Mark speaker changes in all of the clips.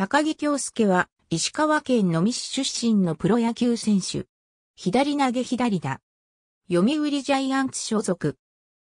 Speaker 1: 高木京介は、石川県野見市出身のプロ野球選手。左投げ左だ。読売ジャイアンツ所属。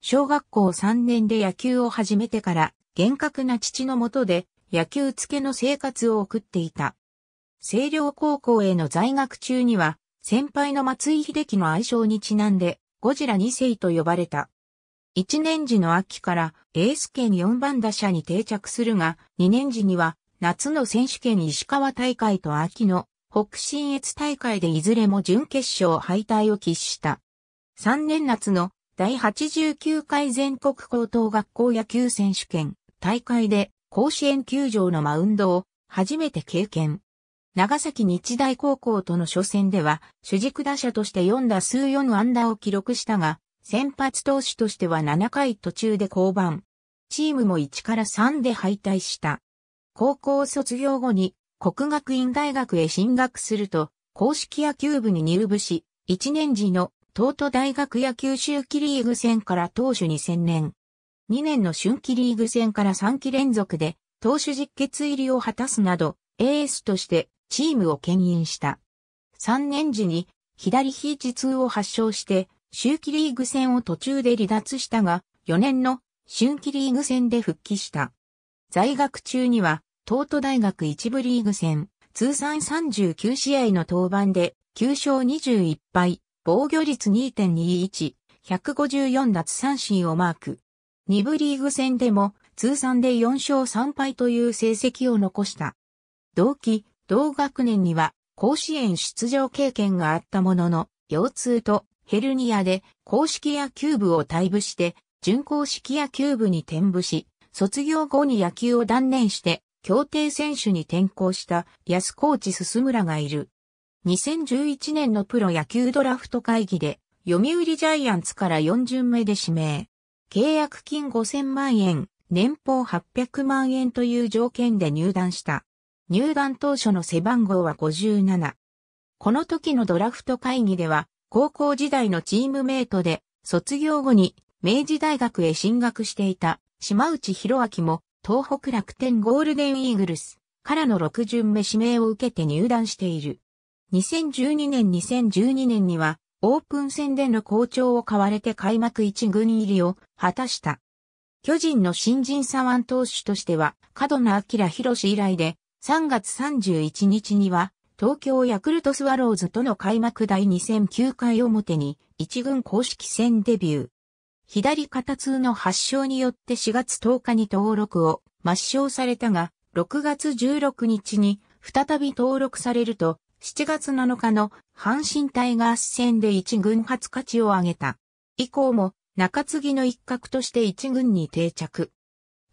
Speaker 1: 小学校3年で野球を始めてから、厳格な父のもとで、野球付けの生活を送っていた。清涼高校への在学中には、先輩の松井秀樹の愛称にちなんで、ゴジラ2世と呼ばれた。1年時の秋からエース圏4番打者に定着するが、2年時には夏の選手権石川大会と秋の北信越大会でいずれも準決勝敗退を喫した。3年夏の第89回全国高等学校野球選手権大会で甲子園球場のマウンドを初めて経験。長崎日大高校との初戦では主軸打者として4打数4安打を記録したが、先発投手としては7回途中で降板。チームも1から3で敗退した。高校卒業後に国学院大学へ進学すると、公式野球部に入部し、1年時の東都大学野球秋季リーグ戦から投手に専念。2年の春季リーグ戦から3期連続で投手実決入りを果たすなど、エースとしてチームを牽引した。3年時に左肘痛を発症して、秋季リーグ戦を途中で離脱したが、4年の春季リーグ戦で復帰した。在学中には、東都大学一部リーグ戦、通算39試合の登板で、9勝21敗、防御率2.21、154奪三振をマーク。二部リーグ戦でも、通算で4勝3敗という成績を残した。同期、同学年には、甲子園出場経験があったものの、腰痛とヘルニアで公式野球部を退部して、準公式野球部に転部し、卒業後に野球を断念して、協定選手に転向した安コーチ進らがいる。2011年のプロ野球ドラフト会議で、読売ジャイアンツから4巡目で指名。契約金5000万円、年俸800万円という条件で入団した。入団当初の背番号は57。この時のドラフト会議では、高校時代のチームメイトで、卒業後に明治大学へ進学していた島内博明も、東北楽天ゴールデンイーグルスからの6巡目指名を受けて入団している。2012年2012年には、オープン戦での好調を買われて開幕1軍入りを果たした。巨人の新人左腕投手としては、角野明宏以来で、3月31日には、東京ヤクルトスワローズとの開幕第2 0 0 9回表に、1軍公式戦デビュー。左肩痛の発症によって4月10日に登録を抹消されたが、6月16日に再び登録されると、7月7日の阪神タイガース戦で1軍初勝ちを挙げた。以降も中継ぎの一角として1軍に定着。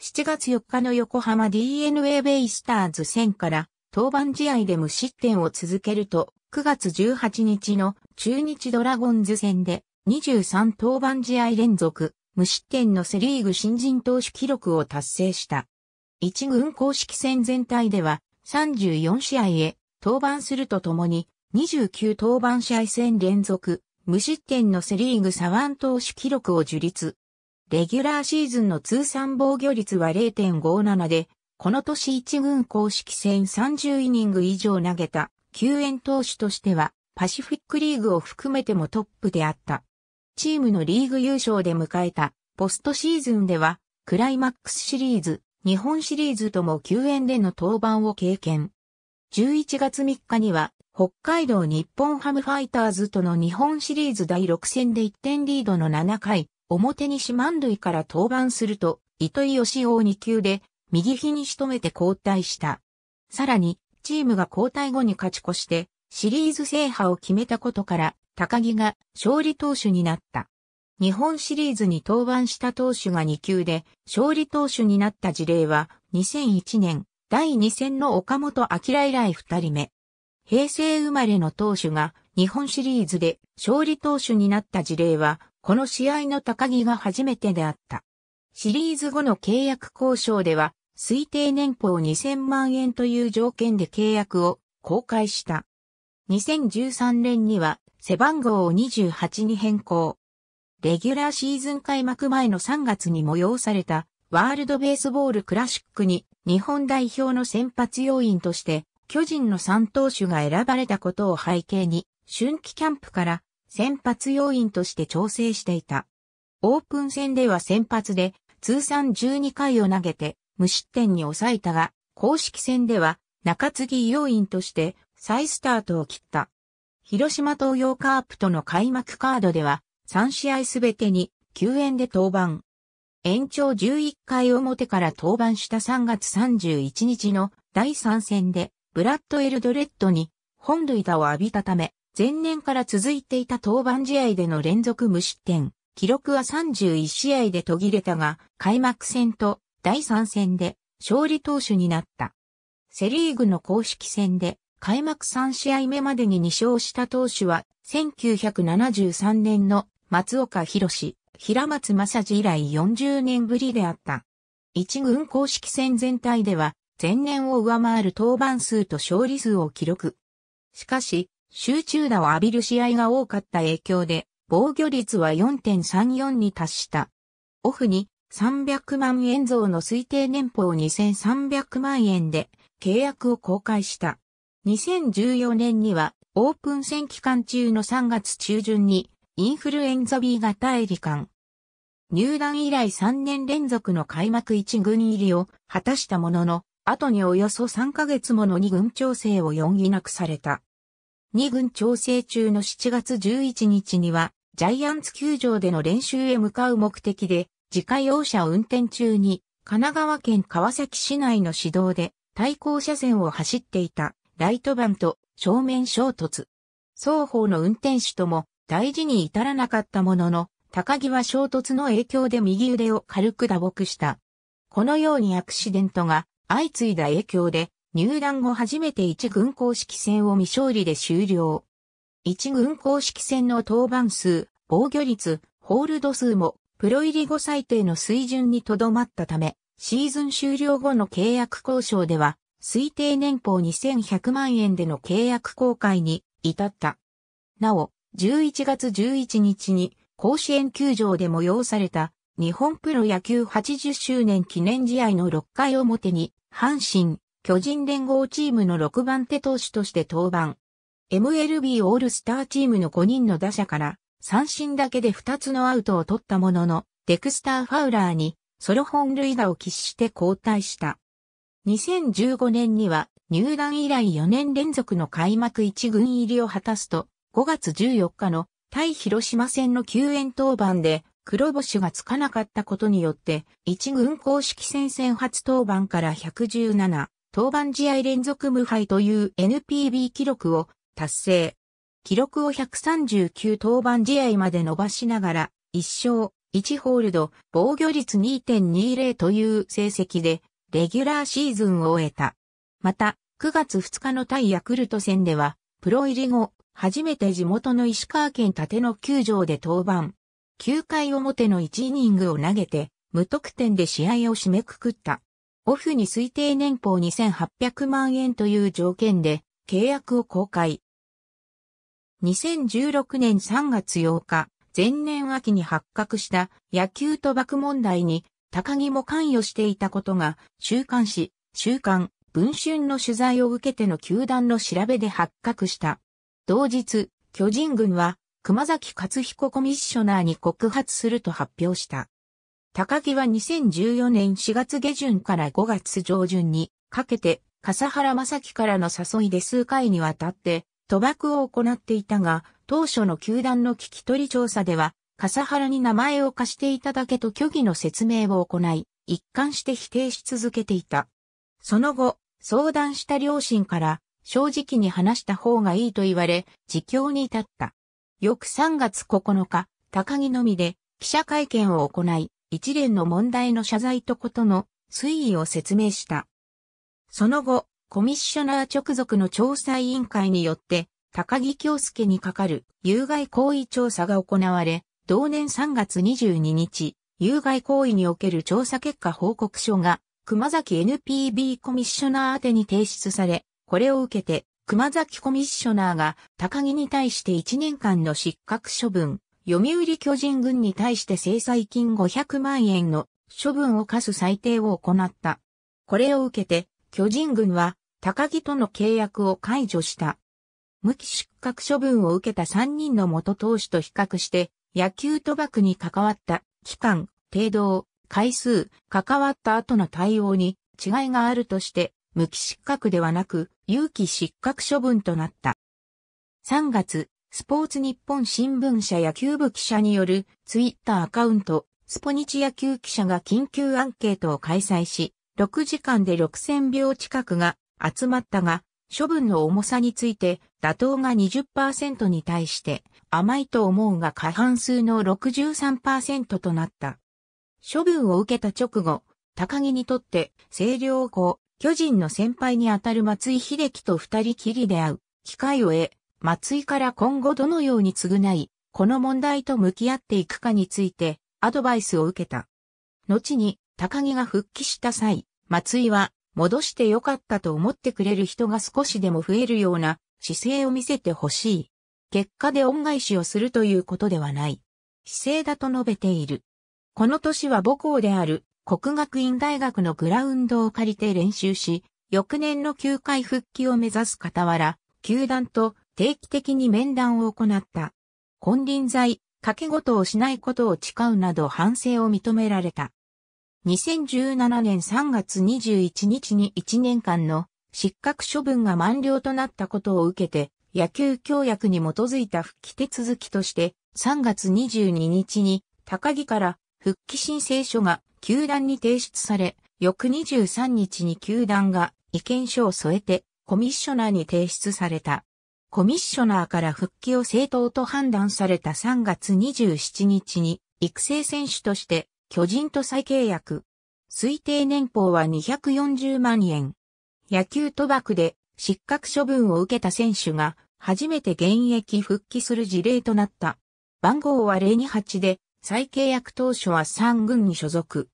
Speaker 1: 7月4日の横浜 DNA ベイスターズ戦から登板試合で無失点を続けると、9月18日の中日ドラゴンズ戦で23登板試合連続、無失点のセリーグ新人投手記録を達成した。一軍公式戦全体では34試合へ登板するとともに29登板試合戦連続、無失点のセリーグ左腕投手記録を樹立。レギュラーシーズンの通算防御率は0.57で、この年一軍公式戦30イニング以上投げた救援投手としてはパシフィックリーグを含めてもトップであった。チームのリーグ優勝で迎えたポストシーズンでは、クライマックスシリーズ、日本シリーズとも救援での登板を経験。11月3日には、北海道日本ハムファイターズとの日本シリーズ第6戦で1点リードの7回、表西満塁から登板すると、糸井義雄2球で、右肘に仕留めて交代した。さらに、チームが交代後に勝ち越して、シリーズ制覇を決めたことから、高木が勝利投手になった。日本シリーズに登板した投手が2級で勝利投手になった事例は2001年第2戦の岡本明以来2人目。平成生まれの投手が日本シリーズで勝利投手になった事例はこの試合の高木が初めてであった。シリーズ後の契約交渉では推定年俸2000万円という条件で契約を公開した。2013年には背番号を28に変更。レギュラーシーズン開幕前の3月に催されたワールドベースボールクラシックに日本代表の先発要員として巨人の3投手が選ばれたことを背景に春季キャンプから先発要員として調整していた。オープン戦では先発で通算12回を投げて無失点に抑えたが公式戦では中継ぎ要員として再スタートを切った。広島東洋カープとの開幕カードでは、3試合すべてに救援で登板。延長11回表から登板した3月31日の第3戦で、ブラッド・エルドレッドに本塁打を浴びたため、前年から続いていた登板試合での連続無失点。記録は31試合で途切れたが、開幕戦と第3戦で勝利投手になった。セリーグの公式戦で開幕3試合目までに2勝した投手は、1973年の松岡博平松正治以来40年ぶりであった。一軍公式戦全体では、前年を上回る登板数と勝利数を記録。しかし、集中打を浴びる試合が多かった影響で、防御率は4.34に達した。オフに300万円増の推定年俸2300万円で契約を公開した。2014年にはオープン戦期間中の3月中旬にインフルエンザ B 型エリカ入団以来3年連続の開幕1軍入りを果たしたものの、後におよそ3ヶ月もの2軍調整を容疑なくされた。2軍調整中の7月11日には、ジャイアンツ球場での練習へ向かう目的で、自家用車を運転中に、神奈川県川崎市内の市道で対向車線を走っていたライトバンと正面衝突。双方の運転手とも大事に至らなかったものの、高木は衝突の影響で右腕を軽く打撲した。このようにアクシデントが相次いだ影響で、入団後初めて一軍公式戦を未勝利で終了。一軍公式戦の登板数、防御率、ホールド数も、プロ入り後最低の水準にとどまったため、シーズン終了後の契約交渉では、推定年俸2100万円での契約公開に至った。なお、11月11日に甲子園球場で催された日本プロ野球80周年記念試合の6回表に阪神、巨人連合チームの6番手投手として登板。MLB オールスターチームの5人の打者から三振だけで2つのアウトを取ったものの、デクスター・ファウラーにソロ本塁打を喫して交代した。2015年には入団以来4年連続の開幕1軍入りを果たすと、5月14日の対広島戦の救援登板で黒星がつかなかったことによって、1軍公式戦線初登板から117、登板試合連続無敗という NPB 記録を達成。記録を139登板試合まで伸ばしながら、1勝、1ホールド、防御率2.20という成績で、レギュラーシーズンを終えた。また、9月2日の対ヤクルト戦では、プロ入り後、初めて地元の石川県立野球場で登板。9回表の1イニングを投げて、無得点で試合を締めくくった。オフに推定年俸2800万円という条件で契約を公開。2016年3月8日、前年秋に発覚した野球賭博問題に高木も関与していたことが、週刊誌、週刊、文春の取材を受けての球団の調べで発覚した。同日、巨人軍は、熊崎勝彦コミッショナーに告発すると発表した。高木は2014年4月下旬から5月上旬にかけて、笠原正樹からの誘いで数回にわたって、賭博を行っていたが、当初の球団の聞き取り調査では、笠原に名前を貸していただけと虚偽の説明を行い、一貫して否定し続けていた。その後、相談した両親から、正直に話した方がいいと言われ、自供に至った。翌3月9日、高木のみで記者会見を行い、一連の問題の謝罪とことの推移を説明した。その後、コミッショナー直属の調査委員会によって、高木京介にかかる有害行為調査が行われ、同年3月22日、有害行為における調査結果報告書が、熊崎 NPB コミッショナー宛に提出され、これを受けて、熊崎コミッショナーが高木に対して1年間の失格処分、読売巨人軍に対して制裁金500万円の処分を課す裁定を行った。これを受けて、巨人軍は高木との契約を解除した。無期失格処分を受けた3人の元投手と比較して、野球賭博に関わった期間、程度、回数、関わった後の対応に違いがあるとして、無期失格ではなく、有期失格処分となった。3月、スポーツ日本新聞社野球部記者によるツイッターアカウント、スポニチ野球記者が緊急アンケートを開催し、6時間で6000票近くが集まったが、処分の重さについて、妥当が20%に対して、甘いと思うが過半数の63%となった。処分を受けた直後、高木にとって、星稜校、巨人の先輩にあたる松井秀樹と二人きりで会う、機会を得、松井から今後どのように償い、この問題と向き合っていくかについて、アドバイスを受けた。後に、高木が復帰した際、松井は、戻してよかったと思ってくれる人が少しでも増えるような姿勢を見せてほしい。結果で恩返しをするということではない。姿勢だと述べている。この年は母校である国学院大学のグラウンドを借りて練習し、翌年の球界復帰を目指す傍ら、球団と定期的に面談を行った。本輪罪、掛け事をしないことを誓うなど反省を認められた。2017年3月21日に1年間の失格処分が満了となったことを受けて、野球協約に基づいた復帰手続きとして、3月22日に高木から復帰申請書が球団に提出され、翌23日に球団が意見書を添えてコミッショナーに提出された。コミッショナーから復帰を正当と判断された3月27日に育成選手として巨人と再契約。推定年俸は240万円。野球賭博で失格処分を受けた選手が初めて現役復帰する事例となった。番号は028で再契約当初は3軍に所属。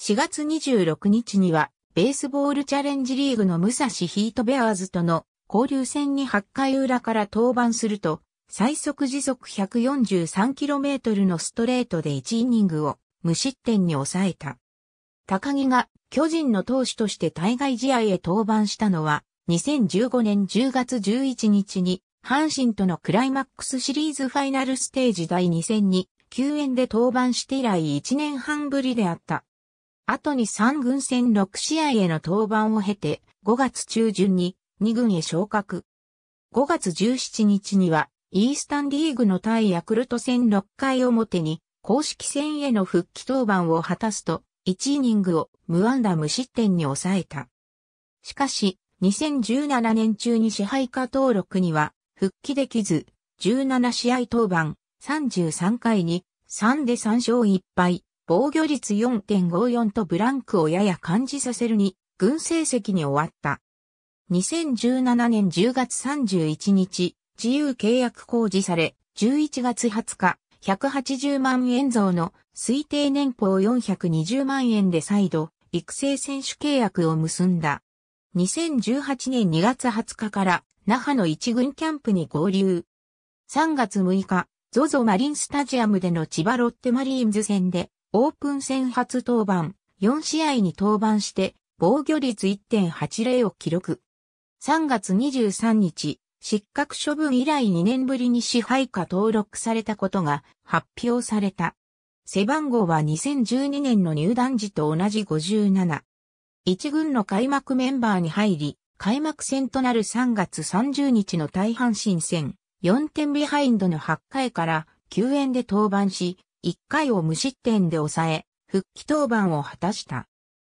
Speaker 1: 4月26日にはベースボールチャレンジリーグの武蔵ヒートベアーズとの交流戦に8回裏から登板すると最速時速 143km のストレートで1イニングを無失点に抑えた。高木が巨人の投手として対外試合へ登板したのは、2015年10月11日に、阪神とのクライマックスシリーズファイナルステージ第2戦に、救援で登板して以来1年半ぶりであった。後に3軍戦6試合への登板を経て、5月中旬に2軍へ昇格。5月17日には、イースタンリーグの対ヤクルト戦6回表に公式戦への復帰登板を果たすと、1イニングを無安打無失点に抑えた。しかし、2017年中に支配下登録には復帰できず、17試合登板、33回に3で3勝1敗、防御率4.54とブランクをやや感じさせるに、軍成績に終わった。2017年10月31日、自由契約公示され、11月20日、180万円増の推定年俸420万円で再度、育成選手契約を結んだ。2018年2月20日から那覇の一軍キャンプに合流。3月6日、ZOZO マリンスタジアムでの千葉ロッテマリーンズ戦でオープン戦初登板、4試合に登板して防御率1.80を記録。3月23日、失格処分以来2年ぶりに支配下登録されたことが発表された。背番号は2012年の入団時と同じ57。一軍の開幕メンバーに入り、開幕戦となる3月30日の大阪新戦、4点ビハインドの8回から救援で登板し、1回を無失点で抑え、復帰登板を果たした。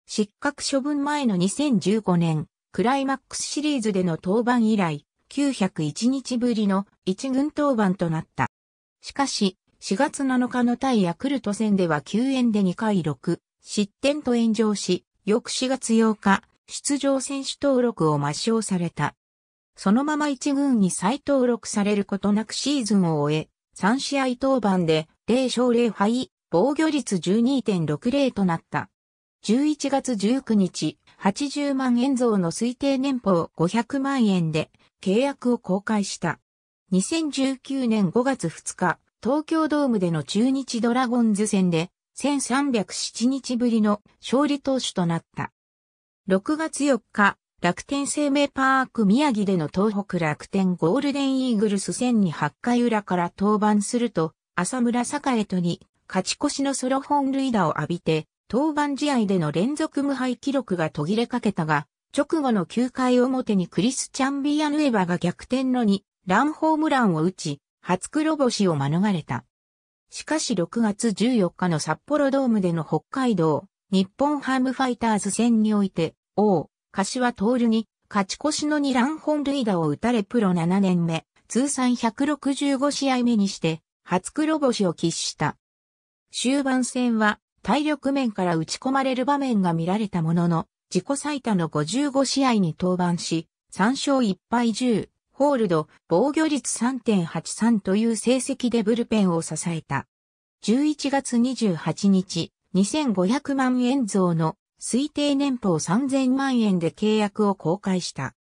Speaker 1: 失格処分前の2015年、クライマックスシリーズでの登板以来、901日ぶりの一軍登板となった。しかし、4月7日の対ヤクルト戦では9円で2回6、失点と炎上し、翌4月8日、出場選手登録を抹消された。そのまま1軍に再登録されることなくシーズンを終え、3試合登板で0勝0敗、防御率12.60となった。11月19日、80万円増の推定年俸500万円で、契約を公開した。2019年5月2日、東京ドームでの中日ドラゴンズ戦で、1307日ぶりの勝利投手となった。6月4日、楽天生命パーク宮城での東北楽天ゴールデンイーグルス戦に8回裏から登板すると、浅村栄とに勝ち越しのソロ本塁打を浴びて、登板試合での連続無敗記録が途切れかけたが、直後の9回表にクリスチャン・ビアヌエバが逆転の2ランホームランを打ち、初黒星を免れた。しかし6月14日の札幌ドームでの北海道、日本ハムファイターズ戦において、王、柏徹に、勝ち越しの2ラン本塁打を打たれプロ7年目、通算165試合目にして、初黒星を喫した。終盤戦は、体力面から打ち込まれる場面が見られたものの、自己最多の55試合に登板し、3勝1敗10、ホールド、防御率3.83という成績でブルペンを支えた。11月28日、2500万円増の推定年俸3000万円で契約を公開した。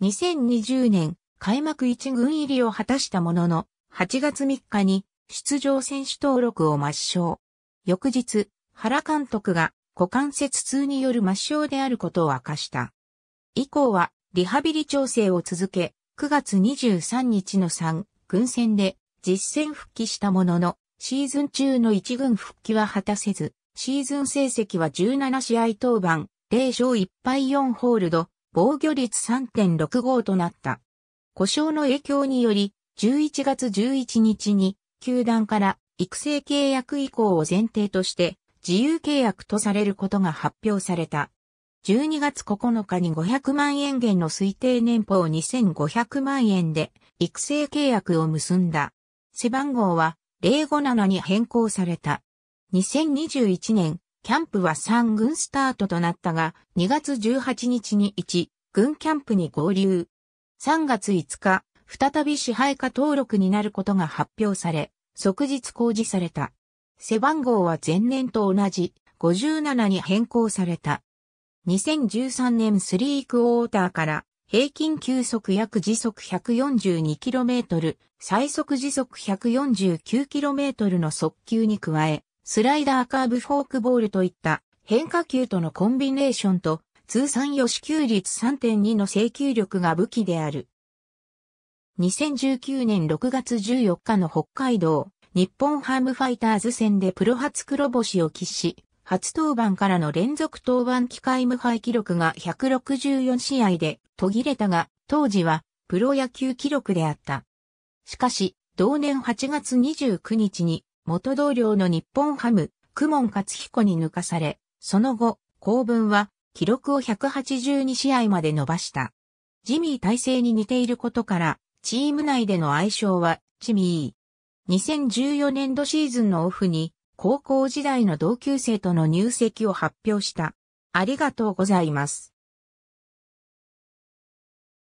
Speaker 1: 2020年、開幕1軍入りを果たしたものの、8月3日に出場選手登録を抹消。翌日、原監督が股関節痛による抹消であることを明かした。以降は、リハビリ調整を続け、9月23日の3軍戦で実戦復帰したものの、シーズン中の1軍復帰は果たせず、シーズン成績は17試合登板、0勝1敗4ホールド、防御率3.65となった。故障の影響により、11月11日に、球団から育成契約以降を前提として、自由契約とされることが発表された。12月9日に500万円減の推定年俸2500万円で育成契約を結んだ。背番号は057に変更された。2021年、キャンプは3軍スタートとなったが、2月18日に1軍キャンプに合流。3月5日、再び支配下登録になることが発表され、即日公示された。背番号は前年と同じ57に変更された。2013年スリークオーターから平均球速約時速 142km、最速時速 149km の速球に加え、スライダーカーブフォークボールといった変化球とのコンビネーションと通算予支給率3.2の請求力が武器である。2019年6月14日の北海道日本ハムファイターズ戦でプロ初黒星を喫し、初登板からの連続登板機会無敗記録が164試合で途切れたが、当時はプロ野球記録であった。しかし、同年8月29日に元同僚の日本ハム、久門勝彦に抜かされ、その後、公文は記録を182試合まで伸ばした。ジミー体制に似ていることから、チーム内での愛称は、チミー。2014年度シーズンのオフに高校時代の同級生との入籍を発表した。ありがとうございます。